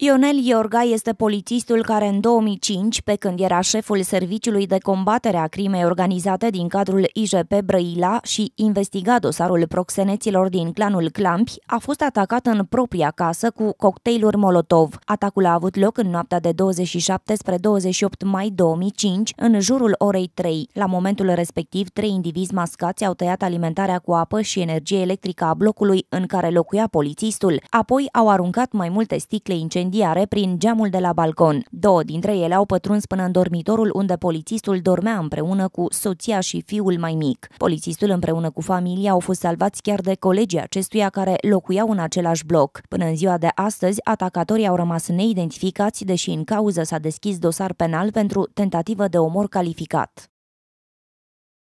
Ionel Iorga este polițistul care în 2005, pe când era șeful Serviciului de Combatere a Crimei Organizate din cadrul IJP Brăila și investiga dosarul proxeneților din clanul Clampi, a fost atacat în propria casă cu cocktailuri Molotov. Atacul a avut loc în noaptea de 27 spre 28 mai 2005, în jurul orei 3. La momentul respectiv, trei indivizi mascați au tăiat alimentarea cu apă și energie electrică a blocului în care locuia polițistul, apoi au aruncat mai multe sticle incendii incendiare prin geamul de la balcon. Două dintre ele au pătruns până în dormitorul unde polițistul dormea împreună cu soția și fiul mai mic. Polițistul împreună cu familia au fost salvați chiar de colegii acestuia care locuiau în același bloc. Până în ziua de astăzi, atacatorii au rămas neidentificați, deși în cauză s-a deschis dosar penal pentru tentativă de omor calificat.